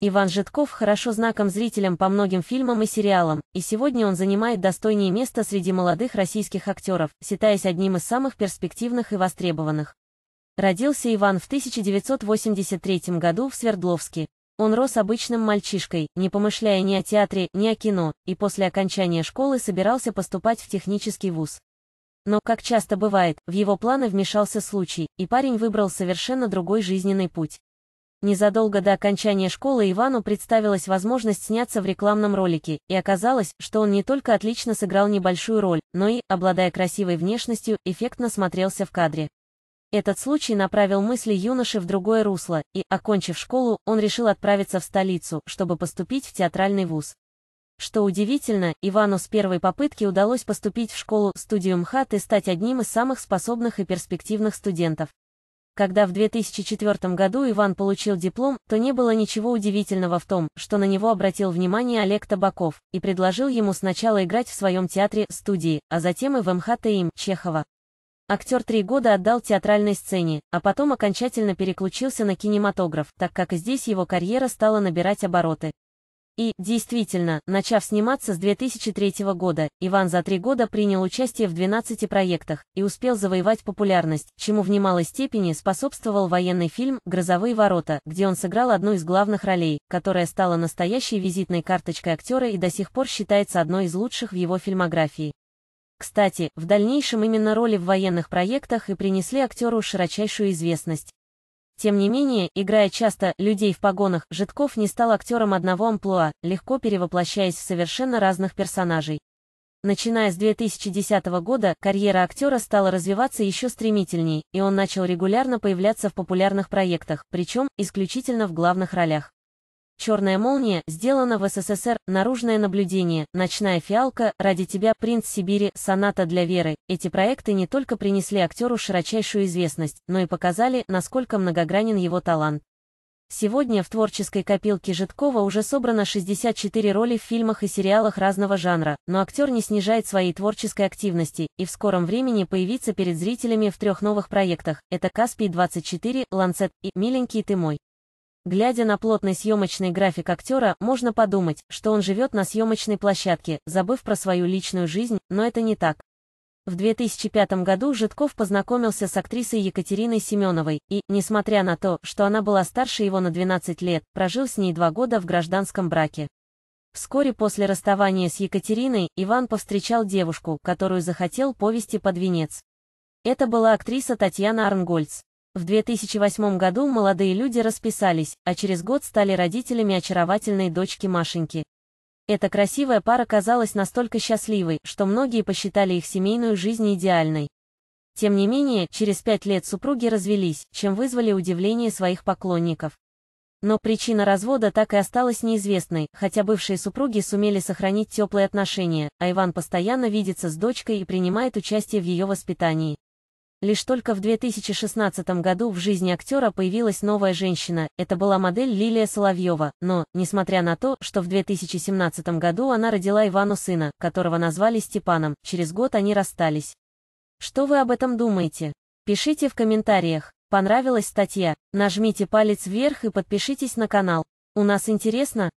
Иван Житков хорошо знаком зрителям по многим фильмам и сериалам, и сегодня он занимает достойнее место среди молодых российских актеров, считаясь одним из самых перспективных и востребованных. Родился Иван в 1983 году в Свердловске. Он рос обычным мальчишкой, не помышляя ни о театре, ни о кино, и после окончания школы собирался поступать в технический вуз. Но, как часто бывает, в его планы вмешался случай, и парень выбрал совершенно другой жизненный путь. Незадолго до окончания школы Ивану представилась возможность сняться в рекламном ролике, и оказалось, что он не только отлично сыграл небольшую роль, но и, обладая красивой внешностью, эффектно смотрелся в кадре. Этот случай направил мысли юноши в другое русло, и, окончив школу, он решил отправиться в столицу, чтобы поступить в театральный вуз. Что удивительно, Ивану с первой попытки удалось поступить в школу-студию МХАТ и стать одним из самых способных и перспективных студентов. Когда в 2004 году Иван получил диплом, то не было ничего удивительного в том, что на него обратил внимание Олег Табаков и предложил ему сначала играть в своем театре, студии, а затем и в МХТ им, Чехова. Актер три года отдал театральной сцене, а потом окончательно переключился на кинематограф, так как здесь его карьера стала набирать обороты. И, действительно, начав сниматься с 2003 года, Иван за три года принял участие в 12 проектах и успел завоевать популярность, чему в немалой степени способствовал военный фильм «Грозовые ворота», где он сыграл одну из главных ролей, которая стала настоящей визитной карточкой актера и до сих пор считается одной из лучших в его фильмографии. Кстати, в дальнейшем именно роли в военных проектах и принесли актеру широчайшую известность, тем не менее, играя часто «людей в погонах», Житков не стал актером одного амплуа, легко перевоплощаясь в совершенно разных персонажей. Начиная с 2010 года, карьера актера стала развиваться еще стремительнее, и он начал регулярно появляться в популярных проектах, причем исключительно в главных ролях. Черная молния сделана в СССР, наружное наблюдение, ночная фиалка, ради тебя, принц Сибири, соната для веры. Эти проекты не только принесли актеру широчайшую известность, но и показали, насколько многогранен его талант. Сегодня в творческой копилке Житкова уже собрано 64 роли в фильмах и сериалах разного жанра, но актер не снижает своей творческой активности, и в скором времени появится перед зрителями в трех новых проектах. Это «Каспий-24», «Ланцет» и «Миленький ты мой». Глядя на плотный съемочный график актера, можно подумать, что он живет на съемочной площадке, забыв про свою личную жизнь, но это не так. В 2005 году Житков познакомился с актрисой Екатериной Семеновой и, несмотря на то, что она была старше его на 12 лет, прожил с ней два года в гражданском браке. Вскоре после расставания с Екатериной Иван повстречал девушку, которую захотел повести под венец. Это была актриса Татьяна Арнгольц. В 2008 году молодые люди расписались, а через год стали родителями очаровательной дочки Машеньки. Эта красивая пара казалась настолько счастливой, что многие посчитали их семейную жизнь идеальной. Тем не менее, через пять лет супруги развелись, чем вызвали удивление своих поклонников. Но причина развода так и осталась неизвестной, хотя бывшие супруги сумели сохранить теплые отношения, а Иван постоянно видится с дочкой и принимает участие в ее воспитании. Лишь только в 2016 году в жизни актера появилась новая женщина, это была модель Лилия Соловьева, но, несмотря на то, что в 2017 году она родила Ивану сына, которого назвали Степаном, через год они расстались. Что вы об этом думаете? Пишите в комментариях. Понравилась статья? Нажмите палец вверх и подпишитесь на канал. У нас интересно,